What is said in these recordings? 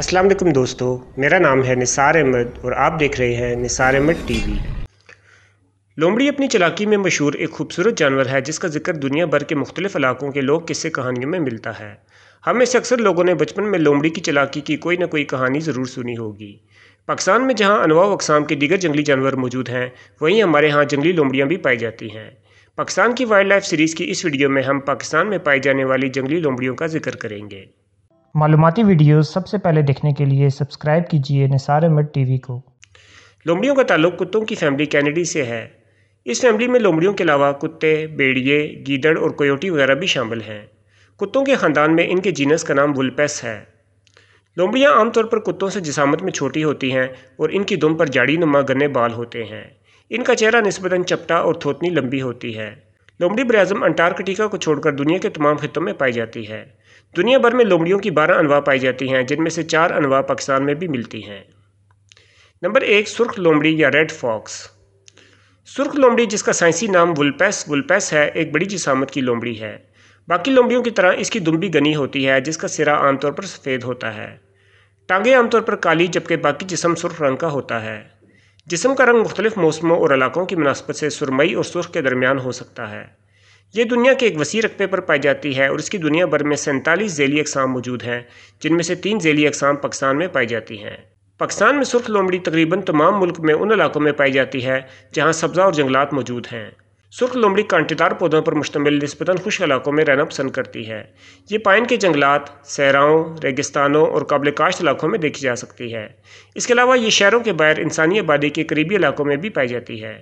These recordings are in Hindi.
अस्सलाम वालेकुम दोस्तों मेरा नाम है निसार अहमद और आप देख रहे हैं निसार अहमद टीवी लोमड़ी अपनी चलाकी में मशहूर एक खूबसूरत जानवर है जिसका जिक्र दुनिया भर के मुख्तलिफ इलाकों के लोग किस्से कहानियों में मिलता है हम में से अक्सर लोगों ने बचपन में लोमड़ी की चलाकी की कोई ना कोई कहानी ज़रूर सुनी होगी पाकिस्तान में जहाँ अनवा अकसाम के दीगर जंगली जानवर मौजूद हैं वहीं हमारे यहाँ जंगली लोमड़ियाँ भी पाई जाती हैं पाकिस्तान की वाइल्ड लाइफ सीरीज़ की इस वीडियो में हम पाकिस्तान में पाई जाने वाली जंगली लोमड़ियों का जिक्र करेंगे मालूमती वीडियो सबसे पहले देखने के लिए सब्सक्राइब कीजिए निसार अहमद टीवी को लोमड़ियों का ताल्लुक कुत्तों की फैमिली कैनेडी से है इस फैमिली में लोमड़ियों के अलावा कुत्ते बेड़िए गीदड़ और कोयोटी वगैरह भी शामिल हैं कुत्तों के ख़ानदान में इनके जीनस का नाम वुलपेस है लोमड़ियाँ आमतौर पर कुत्तों से जिसामत में छोटी होती हैं और इनकी दुम पर जाड़ी नुमा गन्ने बाल होते हैं इनका चेहरा नस्बता चपटा और थोतनी लंबी होती है लोमड़ी बरअज़म अंटार्कटिका को छोड़कर दुनिया के तमाम खितों में पाई जाती है दुनिया भर में लोमड़ियों की बारह अनवा पाई जाती हैं जिनमें से चार अनवा पाकिस्तान में भी मिलती हैं नंबर एक सुर्ख लोमड़ी या रेड फॉक्स सुर्ख लोमड़ी जिसका साइंसी नाम वुलपैस वुलपैस है एक बड़ी जिसामत की लोमड़ी है बाकी लोमड़ियों की तरह इसकी दुम्बी गनी होती है जिसका सिरा आमतौर पर सफ़ेद होता है टांगे आमतौर पर काली जबकि बाकी जिसम सुर्ख रंग का होता है जिसम का रंग मुख्तलिफ मौसमों और इलाकों की मुनासबत से सुरमई और सुर्ख के दरमियान हो सकता है ये दुनिया के एक वसी रकबे पर पाई जाती है और इसकी दुनिया भर में सैंतालीस झेली अकसाम मौजूद हैं जिनमें से तीन जैली अकसाम पाकिस्तान में पाई जाती हैं पाकिस्तान में सुर्ख लोमड़ी तकरीबन तमाम मुल्क में उन इलाकों में पाई जाती है जहाँ सब्ज़ा और जंगलात मौजूद हैं सुर्ख लोमड़ी कांटेदार पौधों पर मुश्तमिल नस्बता खुश इलाकों में रहना पसंद करती है ये पाइन के जंगलात सहराओं रेगिस्तानों और काबिल काश्त इलाकों में देखी जा सकती है इसके अलावा ये शहरों के बाहर इंसानी आबादी के करीबी इलाकों में भी पाई जाती है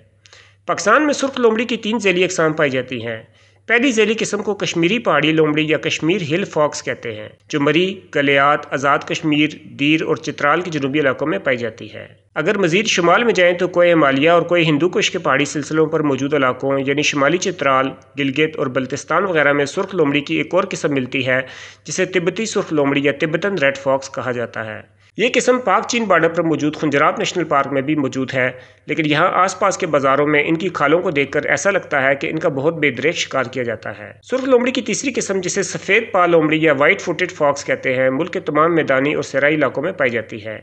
पाकिस्तान में सुर्ख लोमड़ी की तीन जैली अकसाम पाई जाती हैं पहली जैली किस्म को कश्मीरी पहाड़ी लोमड़ी या कश्मीर हिल फॉक्स कहते हैं जो मरी गलियात आज़ाद कश्मीर दीर और चित्राल के जनूबी इलाकों में पाई जाती है अगर मजीद शुमाल में जाएँ तो कोई हमालिया और कोई हिंदू कुश के पहाड़ी सिलसिलों पर मौजूद इलाकों यानी शुमाली चित्राल गिलगित और बल्तिस्तान वगैरह में सुर्ख लोमड़ी की एक और किस्म मिलती है जिसे तिब्बती सुर्ख लोमड़ी या तिब्बतन रेड फॉक्स कहा जाता है ये किस्म पाक चीन बॉर्डर पर मौजूद खुंजरात नेशनल पार्क में भी मौजूद है लेकिन यहाँ आसपास के बाजारों में इनकी खालों को देखकर ऐसा लगता है कि इनका बहुत बेदरेक शिकार किया जाता है सुर्ख लोमड़ी की तीसरी किस्म जिसे सफ़ेद पा लोमड़ी या वाइट फुटेड फॉक्स कहते हैं मुल्क के तमाम मैदानी और सराई इलाकों में पाई जाती है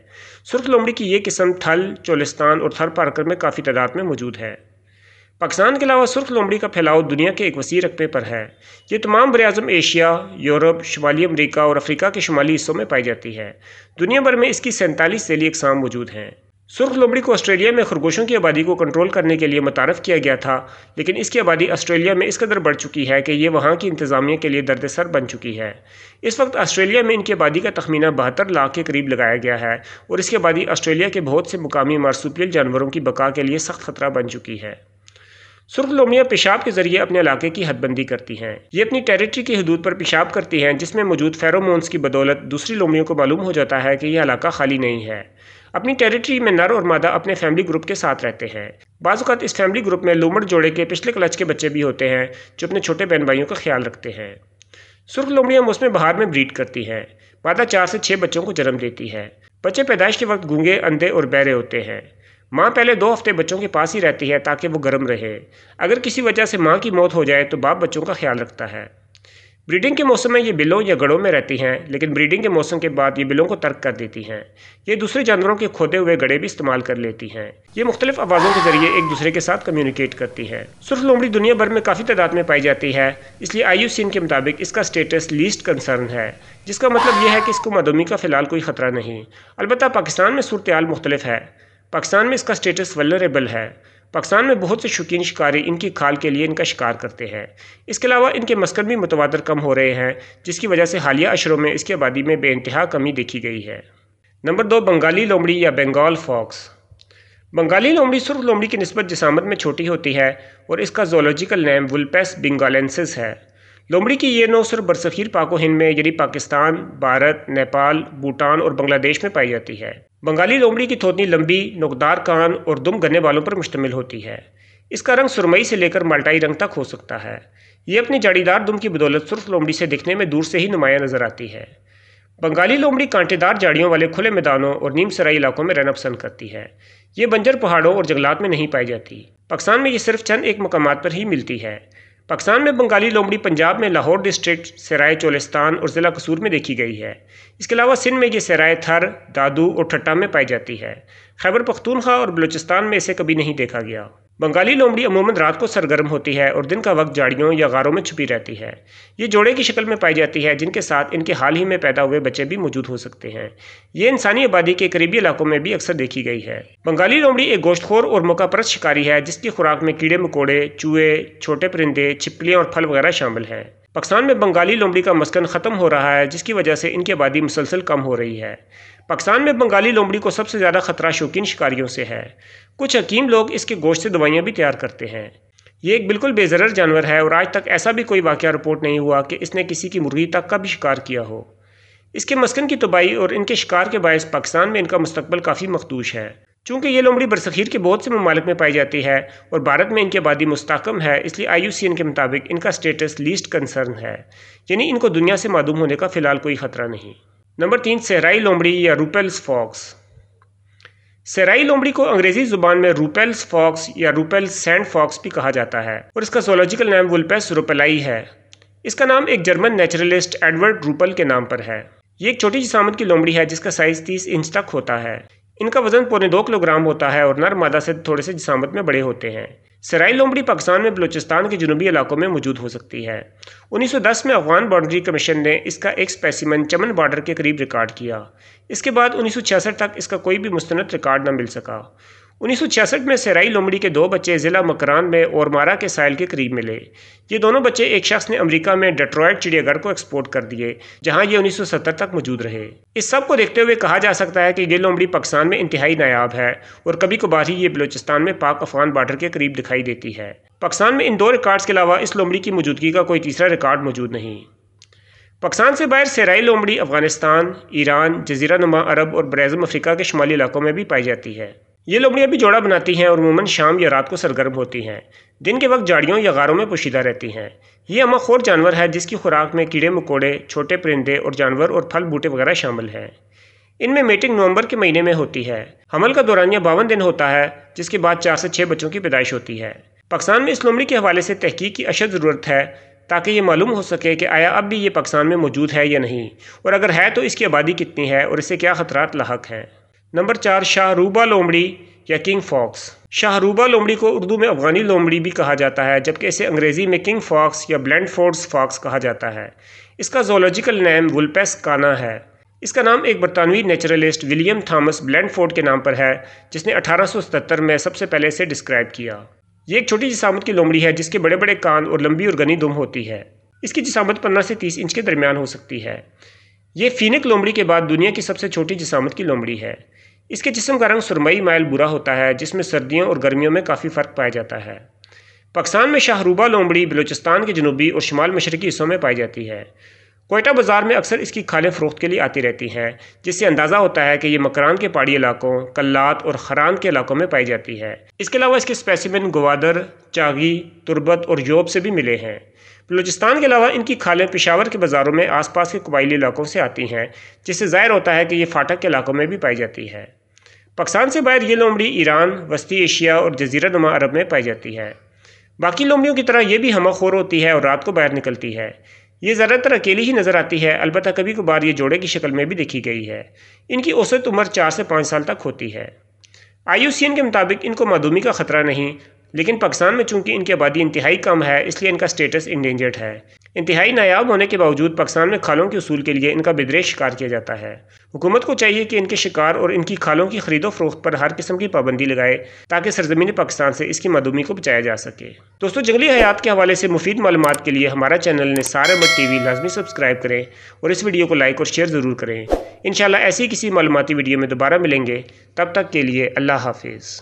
सुर्ख लोमड़ी की ये किस्म थल चोलिस्तान और थर पार्कर में काफ़ी तादाद में मौजूद है पाकिस्तान के अलावा सुर्ख लोमड़ी का फैलाव दुनिया के एक वसी रकबे पर है ये तमाम बरअज़म एशिया यूरोप शुमाली अमरीका और अफ्रीका के शुमाली हिस्सों में पाई जाती है दुनिया भर में इसकी सैंतालीस सैली अकसाम मौजूद हैं सुर्ख लोमड़ी को ऑस्ट्रेलिया में खरगोशों की आबादी को कंट्रोल करने के लिए मुतारफ़ किया गया था लेकिन इसकी आबादी ऑस्ट्रेलिया में इस कदर बढ़ चुकी है कि ये वहाँ की इंतज़ामिया के लिए दर्द सर बन चुकी है इस वक्त ऑस्ट्रेलिया में इनकी आबादी का तखमीना बहत्तर लाख के करीब लगाया गया है और इसकी आबादी ऑस्ट्रेलिया के बहुत से मुकामी मारसूपियल जानवरों की बका के लिए सख्त खतरा बन चुकी है सुर्ख लोमड़ियाँ पेशाब के जरिए अपने इलाके की हदबंदी करती हैं ये अपनी टेरिटरी की हदूद पर पेशाब करती हैं जिसमें मौजूद फेरोमोन्स की बदौलत दूसरी लोमड़ियों को मालूम हो जाता है कि यह इलाका खाली नहीं है अपनी टेरिटरी में नर और मादा अपने फैमिली ग्रुप के साथ रहते हैं बाज़ात इस फैमिली ग्रुप में लोमड़ जोड़े के पिछले क्लच के बच्चे भी होते हैं जो अपने छोटे बहन भाइयों का ख्याल रखते हैं सुर्ख लोमड़ियाँ मौसम बहार में ब्रीड करती हैं मादा चार से छः बच्चों को जन्म देती है बच्चे पैदाइश के वक्त गूंगे अंधे और बहरे होते हैं माँ पहले दो हफ्ते बच्चों के पास ही रहती है ताकि वो गर्म रहे अगर किसी वजह से माँ की मौत हो जाए तो बाप बच्चों का ख्याल रखता है ब्रीडिंग के मौसम में ये बिलों या गड़ों में रहती हैं लेकिन ब्रीडिंग के मौसम के बाद ये बिलों को तर्क कर देती हैं ये दूसरे जानवरों के खोदे हुए गड़े भी इस्तेमाल कर लेती हैं ये मुख्तलिफ आवाज़ों के जरिए एक दूसरे के साथ कम्युनिकेट करती हैं सुर्ख लोमड़ी दुनिया भर में काफ़ी तादाद में पाई जाती है इसलिए आई के मुताबिक इसका स्टेटस लीस्ट कंसर्न है जिसका मतलब यह है कि इसको मदोमी का फिलहाल कोई ख़तरा नहीं अलबत् पाकिस्तान में सूरत हाल मुख्तलिफ है पाकिस्तान में इसका स्टेटस वलरेबल है पाकिस्तान में बहुत से शौकीन शिकारी इनकी खाल के लिए इनका शिकार करते हैं इसके अलावा इनके मस्कन भी मुतवादर कम हो रहे हैं जिसकी वजह से हालिया अशरों में इसकी आबादी में बेानतहा कमी देखी गई है नंबर दो बंगाली लोमड़ी या बंगाल फॉक्स बंगाली लोमड़ी सुर्ख लोमड़ी की नस्बत जिसामत में छोटी होती है और इसका जोलॉजिकल नेम वुलपेस बंगालेंसिस है लोमड़ी की ये नौ सिर्फ बरसगीर पाको हिंद में यदि पाकिस्तान भारत नेपाल भूटान और बांग्लादेश में पाई जाती है बंगाली लोमड़ी की थोतनी लंबी नुकदार कान और दुम गन्ने वालों पर मुश्तमिल होती है इसका रंग सुरमई से लेकर माल्टाई रंग तक हो सकता है ये अपनी जाड़ीदार दुम की बदौलत सुर्ख लोमड़ी से दिखने में दूर से ही नुमाया नज़र आती है बंगाली लोमड़ी कांटेदार जाड़ियों वाले खुले मैदानों और नीम सराई इलाकों में रहना पसंद करती है ये बंजर पहाड़ों और जंगलात में नहीं पाई जाती पाकिस्तान में ये सिर्फ चंद एक मकाम पर ही मिलती है पाकिस्तान में बंगाली लोमड़ी पंजाब में लाहौर डिस्ट्रिक्ट सराय चोलिस्तान और ज़िला कसूर में देखी गई है इसके अलावा सिंध में ये सराय थर दादू और ठट्टा में पाई जाती है खैबर पख्तूनखा और बलूचिस्तान में इसे कभी नहीं देखा गया बंगाली लोमड़ी अमूमन रात को सरगर्म होती है और दिन का वक्त झाड़ियों या गारों में छुपी रहती है ये जोड़े की शक्ल में पाई जाती है जिनके साथ इनके हाल ही में पैदा हुए बच्चे भी मौजूद हो सकते हैं ये इंसानी आबादी के करीबी इलाकों में भी अक्सर देखी गई है बंगाली लोमड़ी एक गोश्तखोर और परस शिकारी है जिसकी खुराक में कीड़े मकोड़े चूहे छोटे परिंदे छिपकलियाँ और फल वगैरह शामिल हैं पाकिस्तान में बंगाली लोमड़ी का मस्कन ख़त्म हो रहा है जिसकी वजह से इनकी आबादी मुसलसल कम हो रही है पाकिस्तान में बंगाली लोमड़ी को सबसे ज़्यादा खतरा शौकीन शिकारियों से है कुछ हकीम लोग इसके गोश्त से दवाइयाँ भी तैयार करते हैं ये एक बिल्कुल बेजर जानवर है और आज तक ऐसा भी कोई वाक़ रिपोर्ट नहीं हुआ कि इसने किसी की मुर्गी तक का भी शिकार किया हो इसके मस्कन की तबाही और इनके शिकार के बायस पाकिस्तान में इनका मुस्तबल काफ़ी मखदूश है चूँकि ये लोमड़ी बरसखीर के बहुत से ममालिक में पाई जाती है और भारत में इनकी आबादी मुस्तकम है इसलिए आई यू सी एन के मुताबिक इनका स्टेटस लीस्ट कंसर्न है यानी इनको दुनिया से मालूम होने का फ़िलहाल कोई ख़तरा नहीं नंबर तीन सेराई लोमड़ी या रूपेल्स फॉक्स सेराई लोमड़ी को अंग्रेजी जुबान में रूपेल्स फॉक्स या रूपेल्स सैंड फॉक्स भी कहा जाता है और इसका जोलॉजिकल नाम वुलपेस रूपेलाई है इसका नाम एक जर्मन नेचुरलिस्ट एडवर्ड रूपल के नाम पर है ये एक छोटी सी सामन की लोमड़ी है जिसका साइज 30 इंच तक होता है इनका वजन पौने दो किलोग्राम होता है और नर मादा से थोड़े से जिसामत में बड़े होते हैं सराई लोमड़ी पाकिस्तान में बलूचिस्तान के जनूबी इलाकों में मौजूद हो सकती है 1910 में अफगान बाउंड्री कमीशन ने इसका एक स्पेसिमन चमन बॉर्डर के करीब रिकॉर्ड किया इसके बाद 1966 तक इसका कोई भी मुस्त रिकॉर्ड न मिल सका 1966 में सराई लोमड़ी के दो बच्चे ज़िला मकरान में मारा के साइल के करीब मिले ये दोनों बच्चे एक शख्स ने अमेरिका में डेट्रॉयड चिड़ियाघर को एक्सपोर्ट कर दिए जहां ये 1970 तक मौजूद रहे इस सब को देखते हुए कहा जा सकता है कि ये लोमड़ी पाकिस्तान में इंतहाई नायाब है और कभी कभार ही ये बलोचिस्तान में पाक अफगान बार्डर के करीब दिखाई देती है पाकिस्तान में इन दो रिकॉर्ड्स के अलावा इस लोमड़ी की मौजूदगी का कोई तीसरा रिकॉर्ड मौजूद नहीं पाकिस्तान से बाहर सराई लोमड़ी अफगानिस्तान ईरान जजीरा नमा अरब और ब्राज़म अफ्रीका के शुमाली इलाकों में भी पाई जाती है ये लोमड़ियाँ भी जोड़ा बनाती हैं और उमूमन शाम या रात को सरगर्म होती हैं दिन के वक्त झाड़ियों या गारों में पोशीदा रहती हैं ये अमाखोर जानवर है जिसकी खुराक में कीड़े मकोड़े छोटे परिंदे और जानवर और फल बूटे वगैरह शामिल हैं इनमें मीटिंग नवंबर के महीने में होती है हमल का दौरान यह बावन दिन होता है जिसके बाद चार से छः बच्चों की पैदाइश होती है पाकिस्तान में इस लोमड़ी के हवाले से तहकीक की अशद ज़रूरत है ताकि ये मालूम हो सके कि आया अब भी ये पाकिस्तान में मौजूद है या नहीं और अगर है तो इसकी आबादी कितनी है और इससे क्या ख़तरात लाक हैं नंबर चार शाहरूबा लोमड़ी या किंग फॉक्स शाहरूबा लोमड़ी को उर्दू में अफगानी लोमड़ी भी कहा जाता है जबकि इसे अंग्रेज़ी में किंग फॉक्स या ब्लैंड फोर्स फॉक्स कहा जाता है इसका जोलॉजिकल नेम वुलपेस काना है इसका नाम एक बरतानवी नेचुरलिस्ट विलियम थॉमस ब्लैंडफोर्ड के नाम पर है जिसने अठारह में सबसे पहले इसे डिस्क्राइब किया ये एक छोटी जिसामत की लोमड़ी है जिसके बड़े बड़े कान और लंबी और गनी दुम होती है इसकी जिसामत पंद्रह से तीस इंच के दरमियान हो सकती है ये फीनिक लोमड़ी के बाद दुनिया की सबसे छोटी जिसामत की लोमड़ी है इसके जिसम का रंग सुरमई माइल बुरा होता है जिसमें सर्दियों और गर्मियों में काफ़ी फ़र्क पाया जाता है पाकिस्तान में शाहरूबा लोमड़ी बलोचिस्तान के जनूबी और शुमाल मशरकी हिस्सों में पाई जाती है कोयटा बाज़ार में अक्सर इसकी खालें फ़रोख्त के लिए आती रहती हैं जिससे अंदाज़ा होता है कि ये मकरान के पहाड़ी इलाकों कल्लात और खरान के इलाकों में पाई जाती है इसके अलावा इसके स्पेसिमिन गवादर चागी तुरबत और योब से भी मिले हैं बलूचिस्तान के अलावा इनकी खालें पेशावर के बाज़ारों में आसपास के कबाइली इलाकों से आती हैं जिससे ज़ाहिर होता है कि ये फाटक के इलाकों में भी पाई जाती है पाकिस्तान से बाहर ये लोमड़ी ईरान वस्ती एशिया और जजीरा नमा अरब में पाई जाती है बाकी लोमड़ियों की तरह ये भी हमखोर होती है और रात को बाहर निकलती है ये ज़्यादातर अकेली ही नज़र आती है अलबत् कभी कभार ये जोड़े की शक्ल में भी देखी गई है इनकी औसत उम्र चार से पाँच साल तक होती है आई के मुताबिक इनको मधुमी का ख़तरा नहीं लेकिन पाकिस्तान में चूंकि इनकी आबादी इंतहाई कम है इसलिए इनका स्टेटस इंडेंजर्ड है इंतहाई नायाब होने के बावजूद पाकिस्तान में खालों के असूल के लिए इनका बेदरे शिकार किया जाता है हुकूमत को चाहिए कि इनके शिकार और इनकी खालों की खरीदो फरोख्त पर हर किस्म की पाबंदी लगाए ताकि सरजमीन पाकिस्तान से इसकी मदूमी को बचाया जा सके दोस्तों जंगली हयात के हवाले से मुफीद मालूम के लिए हमारा चैनल ने सारे मत टी वी लाजमी सब्सक्राइब करें और इस वीडियो को लाइक और शेयर ज़रूर करें इन ऐसी किसी मालूमती वीडियो में दोबारा मिलेंगे तब तक के लिए अल्लाह हाफिज़